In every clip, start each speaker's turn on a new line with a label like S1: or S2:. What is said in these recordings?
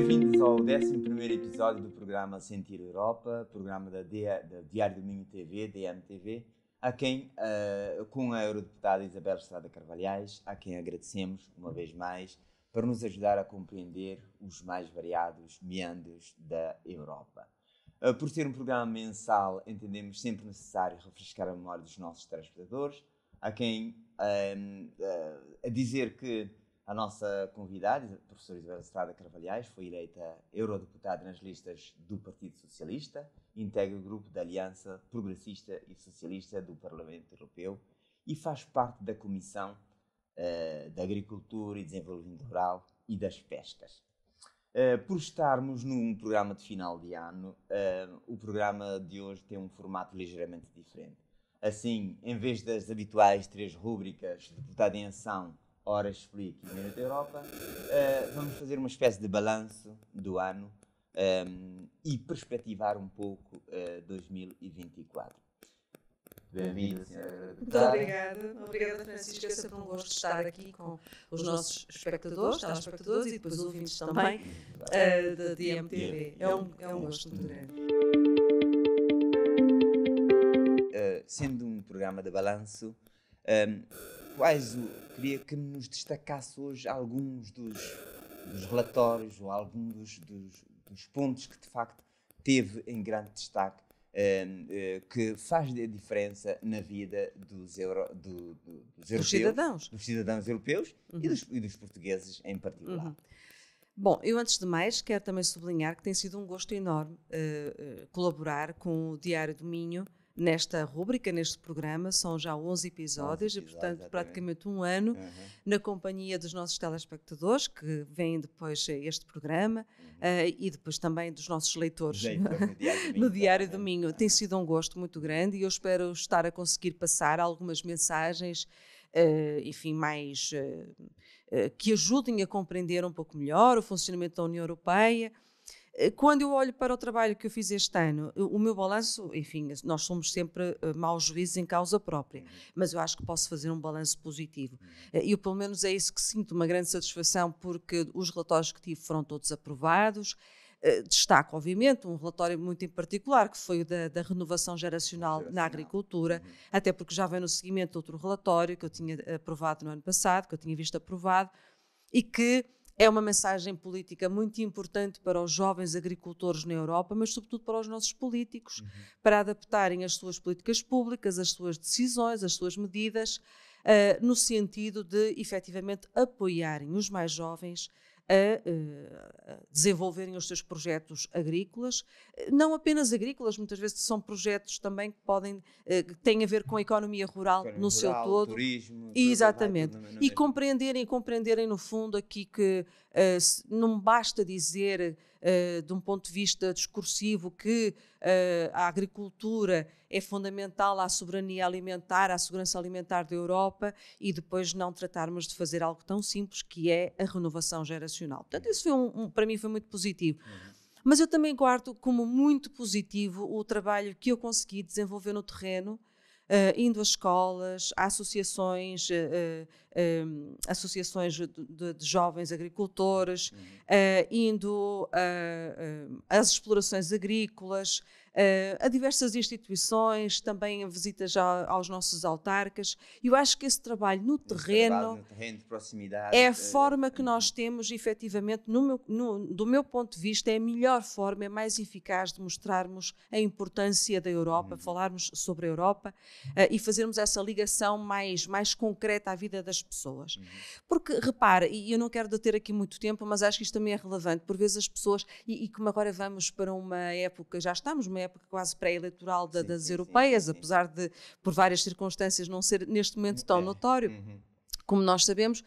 S1: bem-vindos ao 11 episódio do programa Sentir Europa, programa da, Dia, da Diário TV, DMTV, a quem, uh, com a Eurodeputada Isabel Estrada Carvalhais, a quem agradecemos uma vez mais para nos ajudar a compreender os mais variados meandros da Europa. Uh, por ser um programa mensal, entendemos sempre necessário refrescar a memória dos nossos transportadores, a quem uh, a dizer que a nossa convidada, a professora Isabel Estrada Carvalhais, foi eleita eurodeputada nas listas do Partido Socialista, integra o grupo da Aliança Progressista e Socialista do Parlamento Europeu e faz parte da Comissão uh, eh, da Agricultura e Desenvolvimento Rural e das Pescas. Uh, por estarmos num programa de final de ano, uh, o programa de hoje tem um formato ligeiramente diferente. Assim, em vez das habituais três rúbricas, deputada em ação, Ora, expliquei aqui da Europa. Uh, vamos fazer uma espécie de balanço do ano um, ehm, e perspectivar um pouco uh, 2024. Bem-vinda, senhora Muito obrigada.
S2: Obrigada, Francisca. É sempre um gosto de estar aqui com os nossos espectadores, telespectadores e depois ouvintes também uh, da DMTV. É um, é um gosto muito grande.
S1: Uh, sendo um programa de balanço, um, ehm, quais o, queria que nos destacasse hoje alguns dos, dos relatórios ou alguns dos, dos, dos, pontos que de facto teve em grande destaque hum, eh, que faz a diferença na vida dos, euro, do, do, dos europeus, cidadãos. dos cidadãos europeus uhum. e, dos, e, dos, portugueses em particular. Uhum.
S2: Bom, eu antes de mais quero também sublinhar que tem sido um gosto enorme uh, colaborar com o Diário do Minho nesta rúbrica, neste programa. São já 11 episódios, 11 episódios e, portanto, praticamente um ano uhum. na companhia dos nossos telespectadores que vêm depois este programa uhum. uh, e depois também dos nossos leitores no Diário do Minho. Tem sido um gosto muito grande e eu espero estar a conseguir passar algumas mensagens. Uh, enfim, mais uh, que ajudem a compreender um pouco melhor o funcionamento da União Europeia eh, quando eu olho para o trabalho que eu fiz este ano, eh, o meu balanço, enfim, nós somos sempre eh, maus juízes em causa própria, uhum. mas eu acho que posso fazer um balanço positivo. Uhum. E eu, pelo menos, é isso que sinto, uma grande satisfação, porque os relatórios que tive foram todos aprovados. Destaco, obviamente, um relatório muito em particular, que foi o da, da renovação geracional, na agricultura, uhum. até porque já vem no seguimento outro relatório que eu tinha aprovado no ano passado, que eu tinha visto aprovado, e que é uma mensagem política muito importante para os jovens agricultores na Europa, mas sobretudo para os nossos políticos, uhum. para adaptarem as suas políticas públicas, as suas decisões, as suas medidas, uh, no sentido de efetivamente apoiarem os mais jovens a eh, desenvolverem os seus projetos agrícolas, eh, não apenas agrícolas, muitas vezes são projetos também que podem eh, que têm a ver com a economia rural economia no rural, seu todo,
S1: turismo,
S2: exatamente, e compreenderem compreenderem no fundo aqui que não basta dizer eh, de um ponto de vista discursivo, que uh, a agricultura é fundamental à soberania alimentar, à segurança alimentar da Europa, e depois não tratarmos de fazer algo tão simples que é a renovação geracional. Portanto, isso foi um, um, para mim foi muito positivo. Uhum. Mas eu também guardo como muito positivo o trabalho que eu consegui desenvolver no terreno, uh, indo às escolas, a associações um, associações de, de, de, jovens agricultores, uh, indo às explorações agrícolas, eh, a diversas instituições, também a visitas a, aos nossos autarcas. Eu acho que esse trabalho no terreno, trabalho
S1: no terreno de proximidade, é a eh,
S2: forma que uhum. nós temos, efetivamente, no meu, no, do meu ponto de vista, é a melhor forma, é mais eficaz de mostrarmos a importância da Europa, uhum. falarmos sobre a Europa e fazermos essa ligação mais, mais concreta à vida das pessoas. Uhum. Porque, repare, e eu não quero deter aqui muito tempo, mas acho que isto também é relevante. Por vezes as pessoas, e, e como agora vamos para uma época, já estamos numa época quase pré-eleitoral da, das sim, europeias, sim, sim, apesar de, por várias circunstâncias, não ser neste momento tão é. é. notório, uhum. como nós sabemos.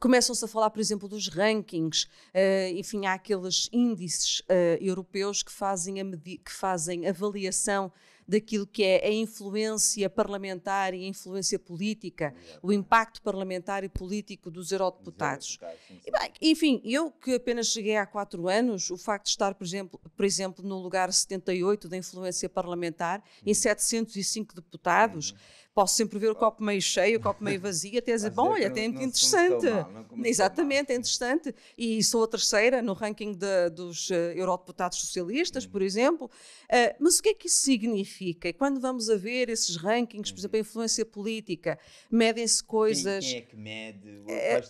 S2: Começam-se a falar, por exemplo, dos rankings, uh, enfim, há aqueles índices uh, europeus que fazem, que fazem avaliação daquilo que é a influência parlamentar e a influência política, o impacto parlamentar e político dos eurodeputados. E, bem, enfim, eu que apenas cheguei há quatro anos, o facto de estar, por exemplo, por exemplo no lugar 78 da influência parlamentar, uhum. em 705 deputados, uhum posso sempre ver o copo meio cheio, o copo meio vazio, até dizer, bom, olha, tem interessante. Mal, é? É é Exatamente, é interessante. E sou a terceira no ranking de, dos uh, eurodeputados socialistas, uhum. por hum. exemplo. Uh, mas o que é que isso significa? E quando vamos a ver esses rankings, por exemplo, a uhum. influência política, medem-se coisas. Quem, é que mede?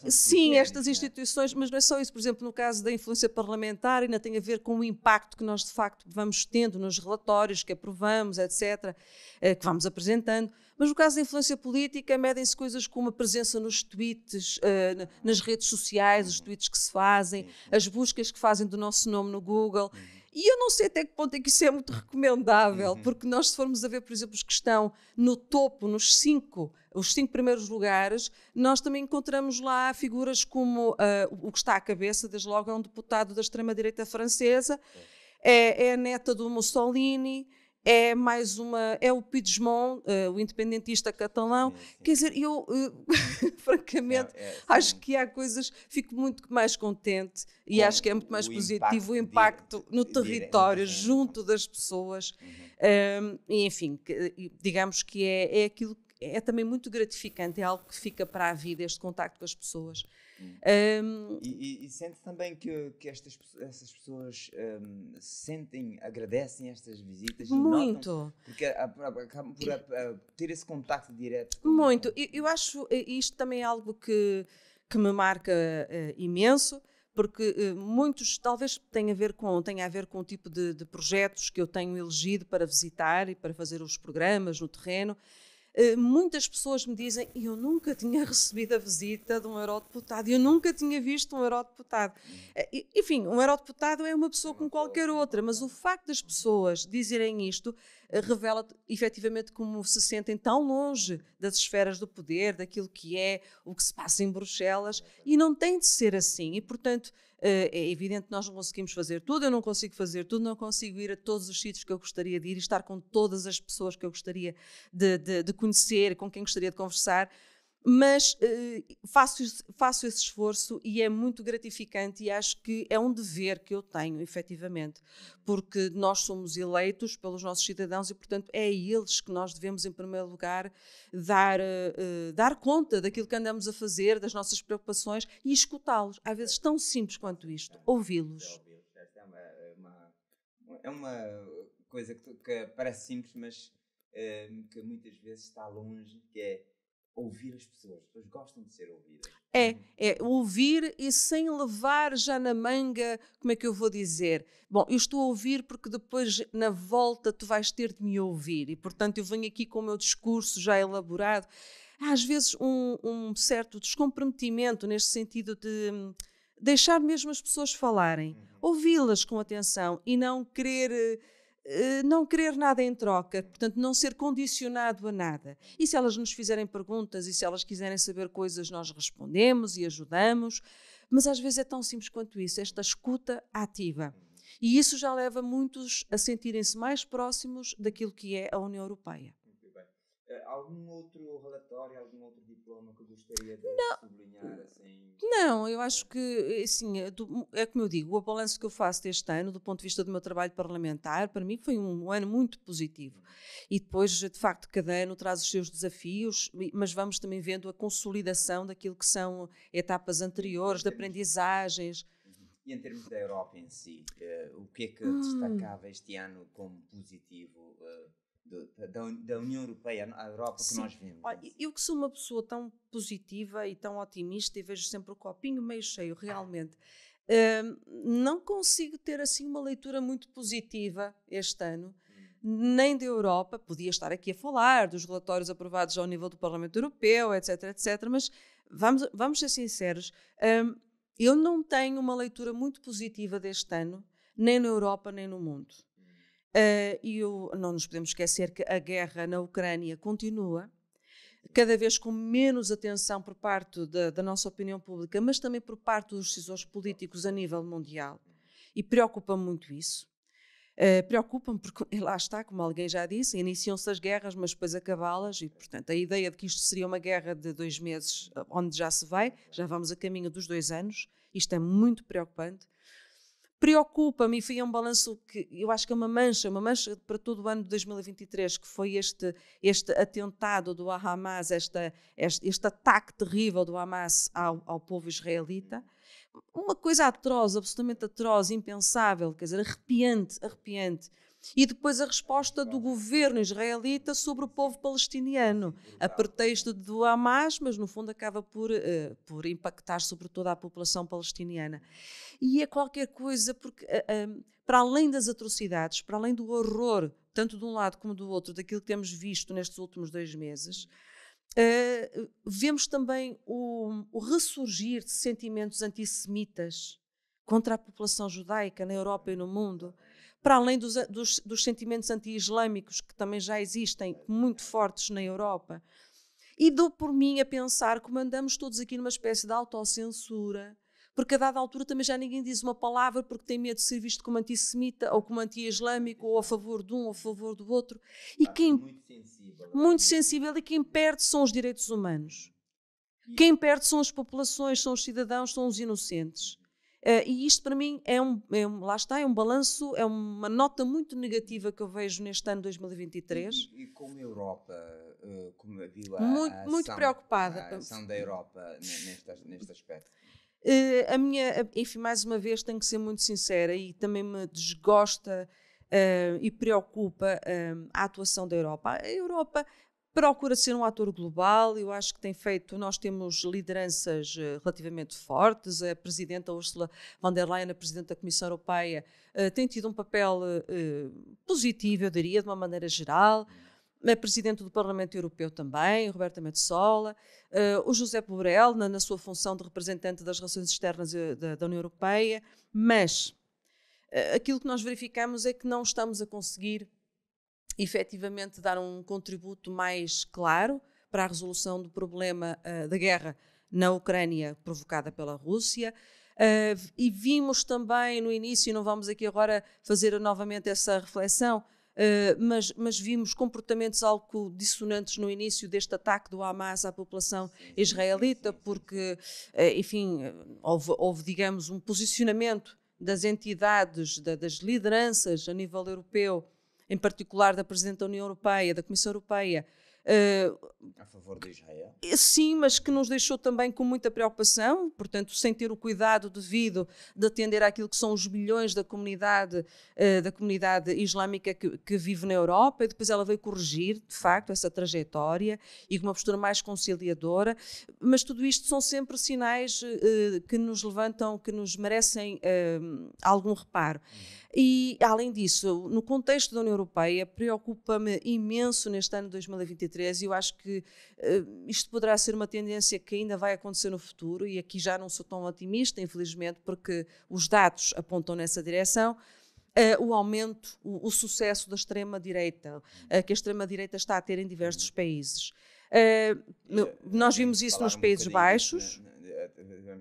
S2: Uh, sim, estas instituições, mas não é só isso. Por exemplo, no caso da influência parlamentar, ainda tem a ver com o impacto que nós de facto vamos tendo nos relatórios que aprovamos, etc., que vamos apresentando. Mas no caso da influência política, medem-se coisas como a presença nos tweets, uh, nas redes sociais, os tweets que se fazem, uhum. as buscas que fazem do nosso nome no Google. Uhum. E eu não sei até que ponto é que isso é muito recomendável, uhum. porque nós, se formos a ver, por exemplo, os que estão no topo, nos cinco, os cinco primeiros lugares, nós também encontramos lá figuras como uh, o que está à cabeça, desde logo, é um deputado da extrema-direita francesa, é, é, é a neta do Mussolini é mais uma. É o Pidgemont, uh, eh, o independentista catalão. Sim, sim. Quer dizer, eu, uh, francamente, é, é acho que há coisas. Fico muito mais contente e Com acho que é muito mais o positivo impacto o impacto de, no território, de, junto das pessoas. Uhum. Um, enfim, digamos que é, é aquilo é também muito gratificante, é algo que fica para a vida, este contacto com as pessoas. Um, e, e, e, sente também
S1: que, que estas, essas pessoas um, sentem, agradecem estas visitas? Muito. Notam, porque acabam por a, a, ter esse contacto direto.
S2: Com muito. A... Eu, eu, acho isto também é algo que, que me marca uh, imenso porque uh, muitos talvez tenha a ver com tenha a ver com o tipo de, de, projetos que eu tenho elegido para visitar e para fazer os programas no terreno eh, muitas pessoas me dizem: eu nunca tinha recebido a visita de um eurodeputado, eu nunca tinha visto um eurodeputado. Eh, enfim, um eurodeputado é uma pessoa como qualquer outra, mas o facto das pessoas dizerem isto revela efetivamente como se sentem tão longe das esferas do poder, daquilo que é o que se passa em Bruxelas, e não tem de ser assim. E, portanto, eh, é evidente que nós não conseguimos fazer tudo, eu não consigo fazer tudo, não consigo ir a todos os sítios que eu gostaria de ir, estar com todas as pessoas que eu gostaria de, de, de conhecer, com quem gostaria de conversar mas uh, faço, faço esse esforço e é muito gratificante e acho que é um dever que eu tenho, efetivamente, porque nós somos eleitos pelos nossos cidadãos e, portanto, é a eles que nós devemos, em primeiro lugar, dar, uh, dar conta daquilo que andamos a fazer, das nossas preocupações e escutá-los. Às vezes tão simples quanto isto, ouvi-los.
S1: É uma coisa que, que parece simples, mas uh, que muitas vezes está longe, que é ouvir as pessoas. As pessoas gostam de ser ouvidas.
S2: É, uhum. é ouvir e sem levar já na manga, como é que eu vou dizer? Bom, eu estou a ouvir porque depois na volta tu vais ter de me ouvir e portanto eu venho aqui com o meu discurso já elaborado. às vezes um, um certo descomprometimento neste sentido de hum, deixar mesmo as pessoas falarem, uhum. ouvi-las com atenção e não querer eh, eh, não querer nada em troca, portanto, não ser condicionado a nada. E se elas nos fizerem perguntas e se elas quiserem saber coisas, nós respondemos e ajudamos. Mas às vezes é tão simples quanto isso, esta escuta ativa. E isso já leva muitos a sentirem-se mais próximos daquilo que é a União Europeia.
S1: Eh, algum outro relatório, algum outro
S2: diploma que gostaria de não. sublinhar? Assim? Não, eu acho que, assim, é, é como eu digo, o balanço que eu faço deste ano, do ponto de vista do meu trabalho parlamentar, para mim foi um, ano muito positivo. E depois, de facto, cada ano traz os seus desafios, mas vamos também vendo a consolidação daquilo que são etapas anteriores, de aprendizagens. Uhum.
S1: E em termos da Europa em si, uh, o que é que hum. destacava este ano como positivo? Uh, da, da, União Europeia, a Europa Sim. que nós vemos.
S2: Olha, é? eu que sou uma pessoa tão positiva e tão otimista e vejo sempre o copinho meio cheio, realmente, ah. não consigo ter assim uma leitura muito positiva este ano, hum. nem da Europa. Podia estar aqui a falar dos relatórios aprovados ao nível do Parlamento Europeu, etc, etc, mas vamos, vamos ser sinceros. Hum, eu não tenho uma leitura muito positiva deste ano, nem na Europa, nem no mundo. Ah, e não nos podemos esquecer que a guerra na Ucrânia continua, cada vez com menos atenção por parte da, da nossa opinião pública, mas também por parte dos decisores políticos a nível mundial. E preocupa-me muito isso. Uh, preocupa-me porque, lá está, como alguém já disse, iniciam-se as guerras, mas depois acabá-las, e, portanto, a ideia de que isto seria uma guerra de dois meses, ah, onde já se vai, já vamos a caminho dos dois anos, isto é muito preocupante preocupa-me e foi é um balanço que eu acho que é uma mancha, uma mancha para todo o ano de 2023, que foi este, este atentado do Hamas, esta, este, este ataque terrível do Hamas ao, ao povo israelita. Uma coisa atroz, absolutamente atroz, impensável, quer dizer, arrepiante, arrepiante e depois a resposta do governo israelita sobre o povo palestiniano, a pretexto do Hamas, mas no fundo acaba por, uh, por impactar sobre toda a população palestiniana. E é qualquer coisa, porque uh, para além das atrocidades, para além do horror, tanto de um lado como do outro, daquilo que temos visto nestes últimos dois meses, vemos também o, o ressurgir de sentimentos antissemitas contra a população judaica na Europa e no mundo, para além dos, eh, dos, dos sentimentos anti-islâmicos que também já existem, muito fortes na Europa. E dou por mim a pensar como andamos todos aqui numa espécie de autocensura, porque a dada altura também já ninguém diz uma palavra porque tem medo de ser visto como antissemita ou como anti-islâmico ou a favor de um ou a favor do outro. E que quem muito sensível. muito sensível e quem perde são os direitos humanos. Quem perde são as populações, são os cidadãos, são os inocentes. Uh, e isto para mim é um, é um, lá está, é um balanço, é uma nota muito negativa que eu vejo neste ano 2023.
S1: E, e como a Europa, uh, como a Vila, muito, a muito preocupada. A ação da Europa neste, neste aspecto.
S2: Uh, a minha, enfim, mais uma vez tenho que ser muito sincera e também me desgosta e preocupa a atuação da Europa. A Europa procura ser um ator global, eu acho que tem feito, nós temos lideranças eh, relativamente fortes, a Presidenta Ursula von der Leyen, a Presidente da Comissão Europeia, eh, tem tido um papel eh, positivo, eu diria, de uma maneira geral, a Presidente do Parlamento Europeu também, Roberta Metsola, o José Borrell, na, sua função de representante das relações externas da União Europeia, mas aquilo que nós verificamos é que não estamos a conseguir efetivamente dar um contributo mais claro para a resolução do problema uh, da guerra na Ucrânia provocada pela Rússia. Uh, e vimos também no início, não vamos aqui agora fazer novamente essa reflexão, uh, mas, mas, vimos comportamentos algo dissonantes no início deste ataque do Hamas à população israelita, porque, enfim, houve, houve, digamos, um posicionamento das entidades, da, das lideranças a nível europeu em particular da Presidente da União Europeia, da Comissão Europeia, Uh, a favor de Israel? Eh, eh, sim, mas que nos deixou também com muita preocupação, portanto, sem ter o cuidado devido de atender àquilo que são os milhões da comunidade, uh, da comunidade islâmica que, que, vive na Europa, e depois ela veio corrigir, de facto, essa trajetória e com uma postura mais conciliadora, mas tudo isto são sempre sinais uh, que nos levantam, que nos merecem algum reparo. Uhum. E, além disso, no contexto da União Europeia, preocupa-me imenso neste ano 2023 e eu acho que uh, isto poderá ser uma tendência que ainda vai acontecer no futuro. E aqui já não sou tão otimista, infelizmente, porque os dados apontam nessa direção. Uh, o aumento, o, o sucesso da extrema-direita, uh, que a extrema-direita está a ter em diversos países. É, nós vimos isso nos um Países Baixos. Né, né?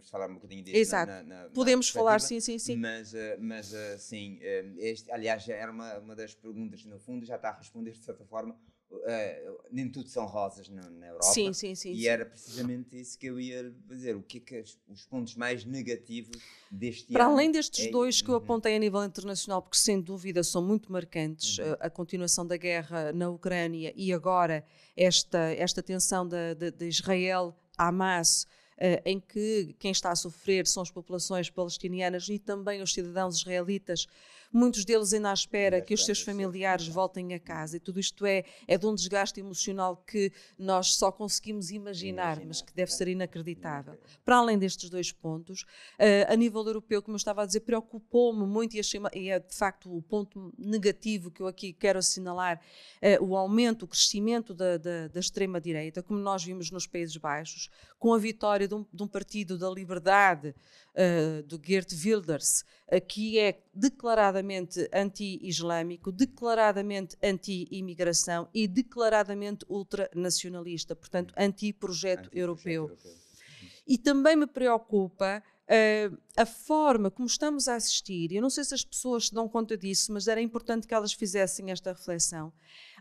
S2: podemos falar um bocadinho disso. Exato. Na, na, na, podemos falar, sim, sim, sim.
S1: Mas, eh, mas eh, sim, eh, este, aliás, era uma, uma das perguntas, no fundo, já está a responder de certa forma. Uh, nem tudo são rosas na, na Europa. Sim, sim, sim. E sim. era precisamente isso que eu ia dizer. O que é que os pontos mais negativos deste Para ano? além destes é... dois
S2: que eu uhum. apontei a nível internacional, porque sem dúvida são muito marcantes, uhum. a, a, continuação da guerra na Ucrânia e agora esta, esta tensão de, de, de Israel, Hamas, eh, em que quem está a sofrer são as populações palestinianas e também os cidadãos israelitas muitos deles ainda à espera que os seus familiares voltem a casa. E tudo isto é, é de um desgaste emocional que nós só conseguimos imaginar, mas que deve é. ser inacreditável. Para além destes dois pontos, eh, a nível europeu, como eu estava a dizer, preocupou-me muito e, achei, e é de facto o ponto negativo que eu aqui quero assinalar, eh, o aumento, o crescimento da, da, da extrema-direita, como nós vimos nos Países Baixos, com a vitória de um, de um partido da liberdade eh, do Geert Wilders, uh, que é declaradamente anti-islâmico, declaradamente anti-imigração e declaradamente ultranacionalista, portanto, anti-projeto anti europeu. europeu. E também me preocupa Uh, a forma como estamos a assistir, eu não sei se as pessoas se dão conta disso, mas era importante que elas fizessem esta reflexão,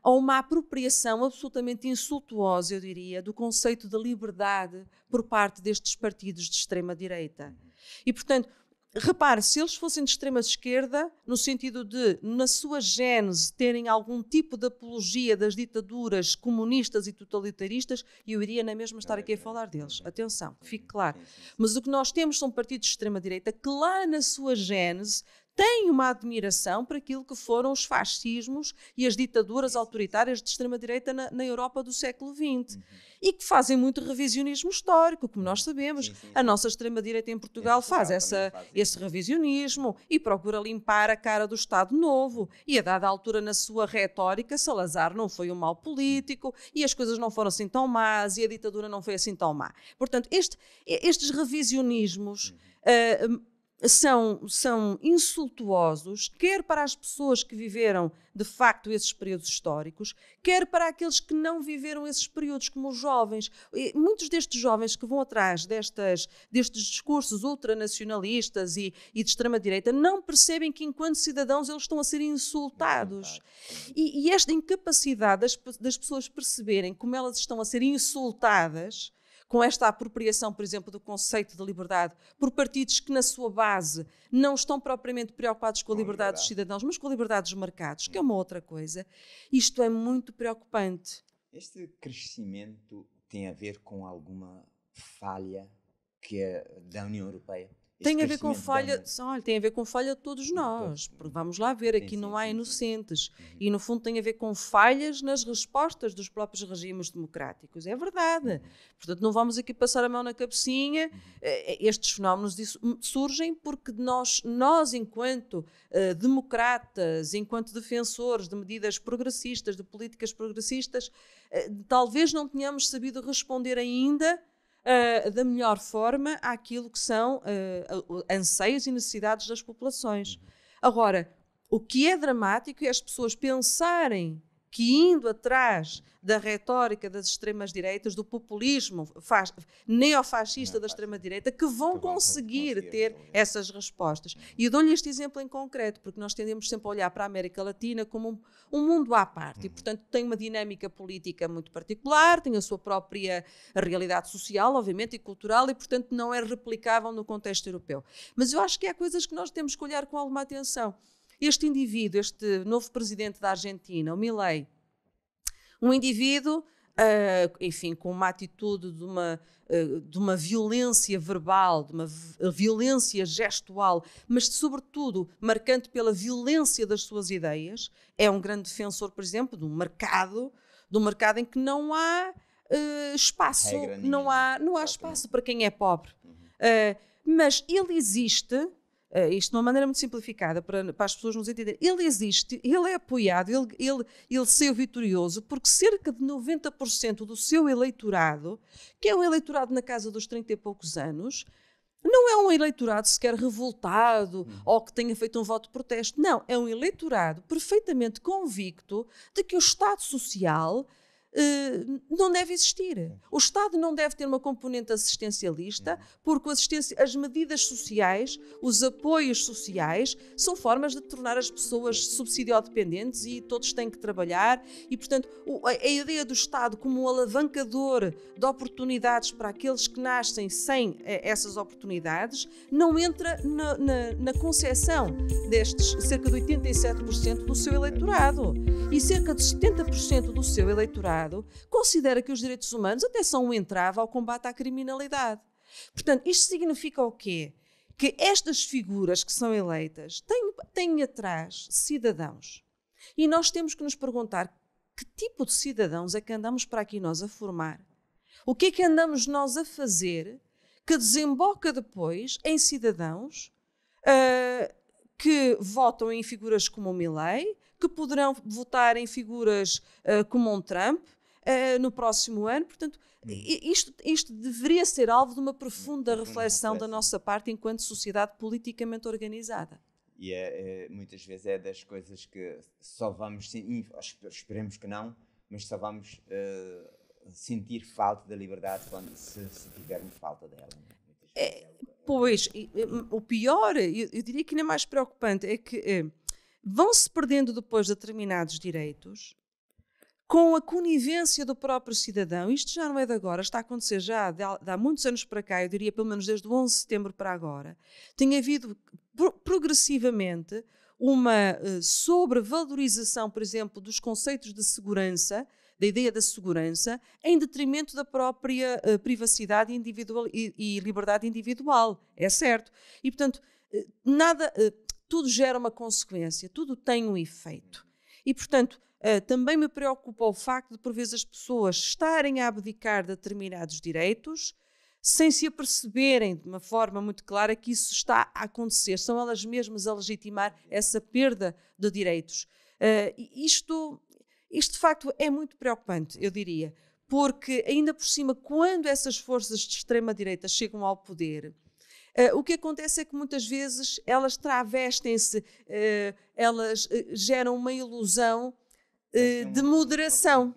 S2: a uma apropriação absolutamente insultuosa, eu diria, do conceito de liberdade por parte destes partidos de extrema-direita. Uhum. E, portanto, repare, se eles fossem de extrema esquerda, no sentido de, na sua gênese, terem algum tipo de apologia das ditaduras comunistas e totalitaristas, eu iria na mesma estar aqui a falar deles. Atenção, fique claro. Mas o que nós temos são partidos de extrema-direita que lá na sua gênese têm uma admiração para aquilo que foram os fascismos e as ditaduras autoritárias de extrema-direita na, na, Europa do século XX. Uhum e que fazem muito revisionismo histórico, como nós sabemos. Sim, sim, sim. A nossa extrema-direita em Portugal, faz, Portugal essa, faz esse revisionismo e procura limpar a cara do Estado Novo. E a dada altura, na sua retórica, Salazar não foi um mau político e as coisas não foram assim tão más e a ditadura não foi assim tão má. Portanto, este, estes revisionismos. Uh, são, são insultuosos, quer para as pessoas que viveram de facto esses períodos históricos, quer para aqueles que não viveram esses períodos, como os jovens. E muitos destes jovens que vão atrás destas, destes discursos ultranacionalistas e, e de extrema-direita não percebem que, enquanto cidadãos, eles estão a ser insultados. É e, e esta incapacidade das, das pessoas perceberem como elas estão a ser insultadas com esta apropriação, por exemplo, do conceito de liberdade, por partidos que, na sua base, não estão propriamente preocupados com a liberdade dos cidadãos, mas com a liberdade dos mercados, que é hum. uma outra coisa, isto é muito preocupante.
S1: Este crescimento tem a ver com alguma
S2: falha
S1: que é da União Europeia? tem a ver com falha,
S2: olha, tem a ver com falha de todos nós, porque vamos lá ver, aqui sim, sim, não há inocentes. Sim, uhum. e no fundo tem a ver com falhas nas respostas dos próprios regimes democráticos. É verdade. Uhum. Portanto, não vamos aqui passar a mão na cabecinha. Uhum. Eh, eh, estes fenómenos hum, surgem porque nós, nós enquanto eh, democratas, enquanto defensores de medidas progressistas, de políticas progressistas, talvez não tenhamos sabido responder ainda uh, da melhor forma àquilo que são uh, anseios e necessidades das populações. Uhum. Agora, o que é dramático é as pessoas pensarem que, indo atrás da retórica das extremas-direitas, do populismo faz, neofascista é da extrema-direita, que vão conseguir ter essas respostas. E eu dou-lhe este exemplo em concreto, porque nós tendemos sempre a olhar para a América Latina como um, um mundo à parte, e, uhum. portanto, tem uma dinâmica política muito particular, tem a sua própria realidade social, obviamente, e cultural, e, portanto, não é replicável no contexto europeu. Mas eu acho que há coisas que nós temos que olhar com alguma atenção. Este indivíduo, este novo presidente da Argentina, o Milei, um indivíduo Uh, enfim, com uma atitude de uma, uh, de uma violência verbal, de uma violência gestual, mas sobretudo marcante pela violência das suas ideias, é um grande defensor, por exemplo, de um mercado, de um mercado em que não há uh, espaço, não há, não há espaço para quem é pobre. Uhum. mas ele existe Uh, isto de uma maneira muito simplificada para, para, as pessoas nos entenderem. Ele existe, ele é apoiado, ele, ele, ele saiu vitorioso, porque cerca de 90% do seu eleitorado, que é um eleitorado na casa dos 30 e poucos anos, não é um eleitorado sequer revoltado uhum. ou que tenha feito um voto de protesto. Não, é um eleitorado perfeitamente convicto de que o Estado Social eh, não deve existir. O Estado não deve ter uma componente assistencialista, uhum. porque assistência, as medidas sociais, os apoios sociais, são formas de tornar as pessoas subsidiodependentes e todos têm que trabalhar. E, portanto, a ideia do Estado como um alavancador de oportunidades para aqueles que nascem sem eh, essas oportunidades não entra na, na, na concepção destes cerca de 87% do seu eleitorado. E cerca de 70% do seu eleitorado Estado considera que os direitos humanos até são um entrave ao combate à criminalidade. Portanto, isto significa o quê? Que estas figuras que são eleitas têm, têm atrás cidadãos. E nós temos que nos perguntar que tipo de cidadãos é que andamos para aqui nós a formar? O que é que andamos nós a fazer que desemboca depois em cidadãos uh, que votam em figuras como o Milley, que poderão votar em figuras uh, como um Trump uh, no próximo ano. Portanto, hum. isto, isto, deveria ser alvo de uma profunda reflexão da nossa parte enquanto sociedade politicamente organizada.
S1: E é, é, muitas vezes é das coisas que só vamos, esperemos que não, mas só vamos uh, sentir falta da liberdade quando se, se tivermos falta dela.
S2: É, é, é pois, o pior, eu, eu, diria que ainda mais preocupante é que vão-se perdendo depois determinados direitos com a conivência do próprio cidadão. Isto já não é de agora, está a acontecer já há muitos anos para cá, eu diria pelo menos desde o 11 de setembro para agora. Tem havido progressivamente uma eh, sobrevalorização, por exemplo, dos conceitos de segurança, da ideia da segurança, em detrimento da própria eh, privacidade individual e liberdade individual. É certo. E, portanto, eh, nada tudo gera uma consequência, tudo tem um efeito. E, portanto, eh, também me preocupa o facto de, por vezes, as pessoas estarem a abdicar de determinados direitos sem se aperceberem de uma forma muito clara que isso está a acontecer. São elas mesmas a legitimar essa perda de direitos. Eh, isto, isto, de facto, é muito preocupante, eu diria, porque, ainda por cima, quando essas forças de extrema-direita chegam ao poder Uh, o que acontece é que muitas vezes elas travestem-se, uh, elas uh, geram uma ilusão eh, de moderação.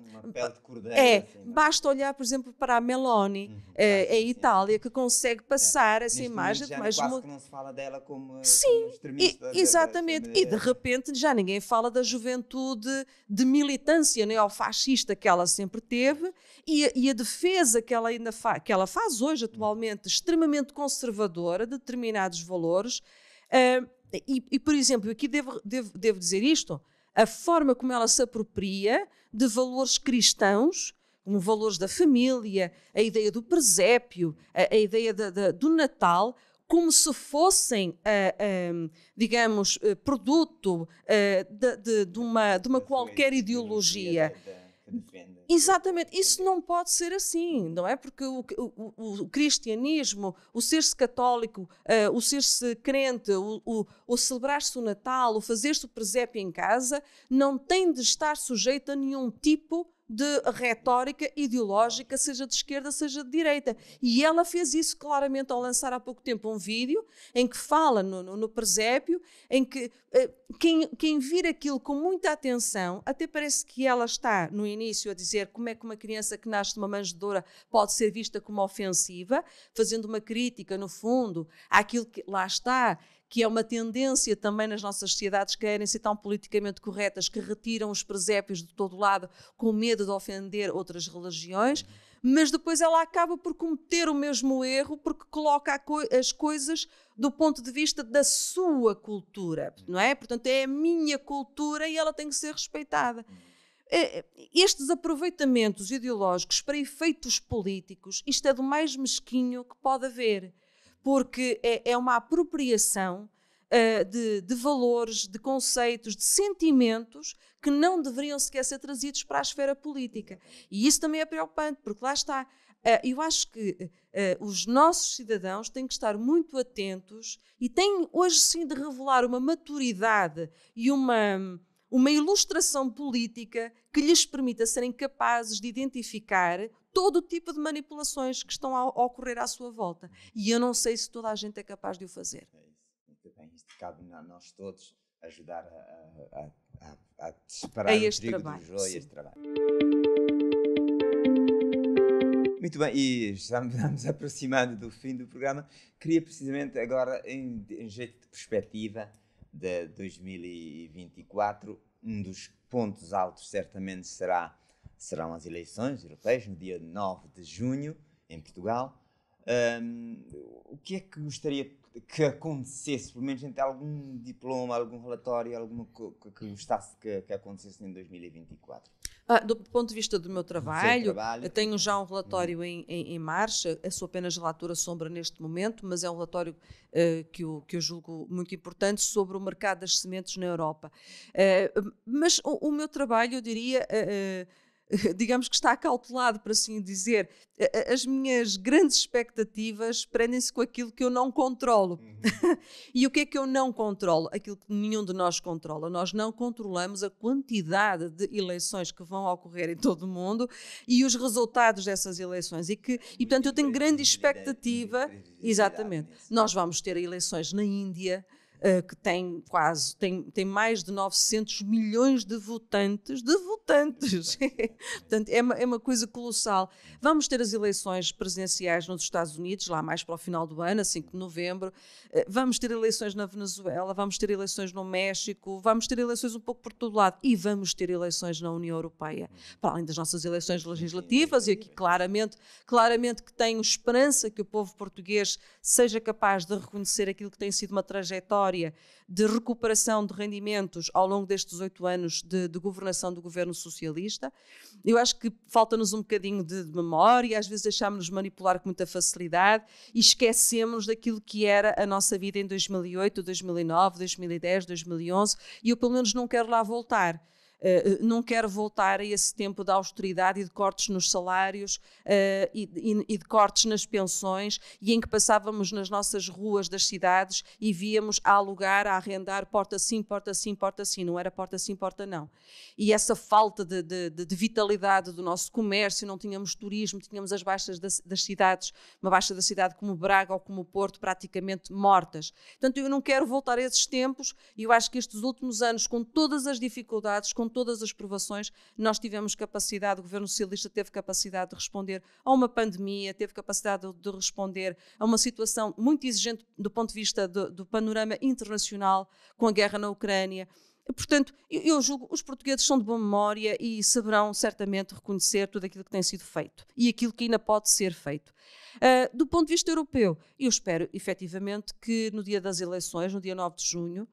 S1: de cordeiro, é, assim,
S2: é, basta olhar, por exemplo, para a Meloni, em uhum. eh, é, a Itália, que consegue é. passar é. essa Neste imagem. Já mais quase que
S1: não se fala dela como,
S2: Sim, como e, exatamente. E de repente já ninguém fala da juventude de militância neofascista que ela sempre teve e, e a defesa que ela, ainda fa, que ela faz hoje, atualmente, extremamente conservadora de determinados valores. Uh, e, e, por exemplo, aqui devo, devo, devo dizer isto a forma como ela se apropria de valores cristãos, como valores da família, a ideia do presépio, a, a ideia do Natal, como se fossem, uh, uh, digamos, uh, produto eh, de, de, de, uma, de uma qualquer ideologia. É. Exatamente, isso não pode ser assim, não é? Porque o, o, o cristianismo, o ser-se católico, uh, o ser-se crente, o, o, o celebrar-se o Natal, o fazer-se o presépio em casa, não tem de estar sujeito a nenhum tipo de retórica ideológica, seja de esquerda, seja de direita. E ela fez isso claramente ao lançar há pouco tempo um vídeo em que fala no, no, no presépio, em que eh, quem, quem vir aquilo com muita atenção, até parece que ela está no início a dizer como é que uma criança que nasce de uma manjedoura pode ser vista como ofensiva, fazendo uma crítica, no fundo, àquilo que lá está, que é uma tendência também nas nossas sociedades que querem é ser tão politicamente corretas, que retiram os presépios de todo lado com medo de ofender outras religiões, mas depois ela acaba por cometer o mesmo erro porque coloca as coisas do ponto de vista da sua cultura, não é? Portanto, é a minha cultura e ela tem que ser respeitada. Eh, eh, estes aproveitamentos ideológicos para efeitos políticos, isto é do mais mesquinho que pode haver porque é, é uma apropriação uh, de, de, valores, de conceitos, de sentimentos que não deveriam sequer ser trazidos para a esfera política. E isso também é preocupante, porque lá está. Uh, eu acho que uh, os nossos cidadãos têm que estar muito atentos e têm hoje sim de revelar uma maturidade e uma uma ilustração política que lhes permita serem capazes de identificar todo tipo de manipulações que estão a ocorrer à sua volta. E eu não sei se toda a gente é capaz de o fazer. É isso.
S1: Muito bem, isto cabe a nós todos ajudar a, a, a, a separar este o trigo trabalho, do joio, sim. este trabalho. Muito bem, e já estamos aproximando do fim do programa. Queria precisamente agora, em, em jeito de perspectiva de 2024, um dos pontos altos certamente será serão as eleições europeias, no dia 9 de junho, em Portugal. Um, o que é que gostaria que acontecesse, pelo menos entre algum diploma, algum relatório, alguma que, que gostasse que, que acontecesse em 2024?
S2: Ah, do ponto de vista do meu trabalho, tenho já um relatório uhum. em, em, em, marcha, eu sou apenas relatora sombra neste momento, mas é um relatório uh, que, eu, que eu julgo muito importante sobre o mercado das sementes na Europa. Uh, mas o, o, meu trabalho, eu diria, uh, digamos que está cautelado, para assim dizer. As minhas grandes expectativas prendem-se com aquilo que eu não controlo. Uhum. e o que é que eu não controlo? Aquilo que nenhum de nós controla. Nós não controlamos a quantidade de eleições que vão ocorrer em todo o mundo e os resultados dessas eleições. E, que, e portanto, eu tenho grande expectativa. Exatamente. Nós vamos ter eleições na Índia. Eh, que tem quase, tem, tem mais de 900 milhões de votantes, de votantes. Portanto, é uma, é uma coisa colossal. Vamos ter as eleições presidenciais nos Estados Unidos, lá mais para o final do ano, 5 de novembro. Eh, vamos ter eleições na Venezuela, vamos ter eleições no México, vamos ter eleições um pouco por todo lado e vamos ter eleições na União Europeia, para além das nossas eleições legislativas, e aqui claramente, claramente que tenho esperança que o povo português seja capaz de reconhecer aquilo que tem sido uma trajetória história de recuperação de rendimentos ao longo destes oito anos de, de, governação do governo socialista. Eu acho que falta-nos um bocadinho de, de memória, às vezes deixamos nos manipular com muita facilidade e esquecemos daquilo que era a nossa vida em 2008, 2009, 2010, 2011 e eu pelo menos não quero lá voltar. Eh, eh, não quero voltar a esse tempo de austeridade e de cortes nos salários eh, e, e de cortes nas pensões e em que passávamos nas nossas ruas das cidades e víamos a alugar, a arrendar porta sim, porta sim, porta sim, não era porta sim, porta não. E essa falta de, de, de vitalidade do nosso comércio, não tínhamos turismo, tínhamos as baixas das, das cidades, uma baixa da cidade como Braga ou como Porto, praticamente mortas. Portanto, eu não quero voltar a esses tempos e eu acho que estes últimos anos, com todas as dificuldades, com todas as provações, nós tivemos capacidade, o governo socialista teve capacidade de responder a uma pandemia, teve capacidade de, responder a uma situação muito exigente do ponto de vista do, do panorama internacional, com a guerra na Ucrânia. Portanto, eu julgo os portugueses são de boa memória e saberão certamente reconhecer tudo aquilo que tem sido feito e aquilo que ainda pode ser feito. Uh, do ponto de vista europeu, eu espero efetivamente que no dia das eleições, no dia 9 de junho,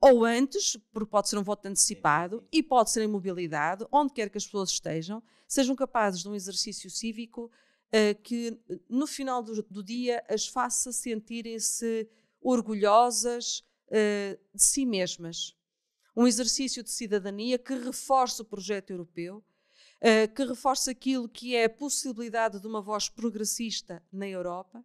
S2: ou antes, porque pode ser um voto antecipado, e pode ser em mobilidade, onde quer que as pessoas estejam, sejam capazes de um exercício cívico uh, que, no final do, do dia, as faça sentirem-se orgulhosas uh, de si mesmas. Um exercício de cidadania que reforce o projeto europeu, uh, que reforce aquilo que é a possibilidade de uma voz progressista na Europa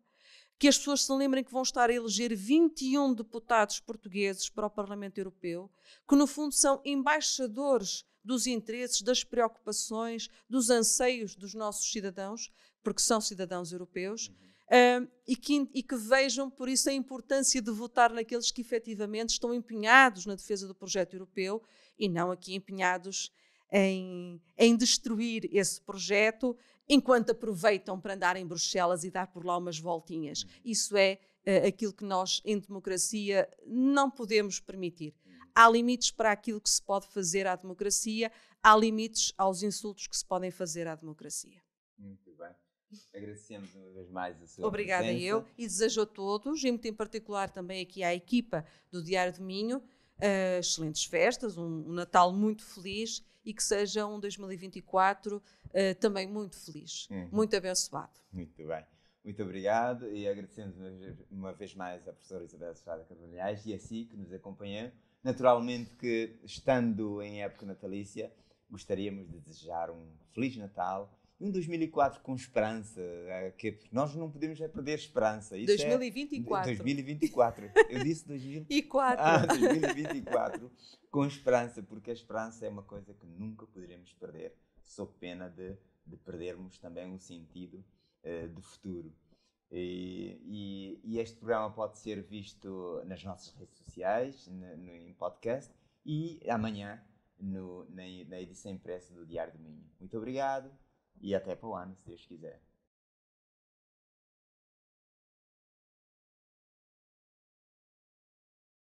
S2: que as pessoas se lembrem que vão estar a eleger 21 deputados portugueses para o Parlamento Europeu, que no fundo são embaixadores dos interesses, das preocupações, dos anseios dos nossos cidadãos, porque são cidadãos europeus, uhum. uh, e, que, e, que, vejam, por isso, a importância de votar naqueles que efetivamente estão empenhados na defesa do projeto europeu e não aqui empenhados em, em destruir esse projeto enquanto aproveitam para andar em Bruxelas e dar por lá umas voltinhas. Hum. Isso é uh, aquilo que nós, em democracia, não podemos permitir. Hum. Há limites para aquilo que se pode fazer à democracia, há limites aos insultos que se podem fazer à democracia. Muito
S1: bem. Agradecemos uma vez mais a sua Obrigada presença. eu
S2: e desejo a todos, e muito em particular também aqui à equipa do Diário de Minho, uh, excelentes festas, um, um Natal muito feliz e que seja um 2024 uh, eh, também muito feliz, uhum. muito abençoado.
S1: Muito bem. Muito obrigado e agradecemos uma vez mais à professora Isabel Estrada Carvalhais e a si que nos acompanha. Naturalmente que, estando em época natalícia, gostaríamos de desejar um Feliz Natal um 2004 com esperança, é que nós não podemos é perder esperança. Isso 2024. É 2024. Eu disse 2004. Ah, 2024 com esperança, porque a esperança é uma coisa que nunca poderemos perder, sou pena de, de perdermos também o sentido uh, de futuro. E, e, e, este programa pode ser visto nas nossas redes sociais, no, no em podcast e amanhã no, na, na edição impressa do Diário
S2: do Minho. Muito obrigado. E até pro ano se quiser.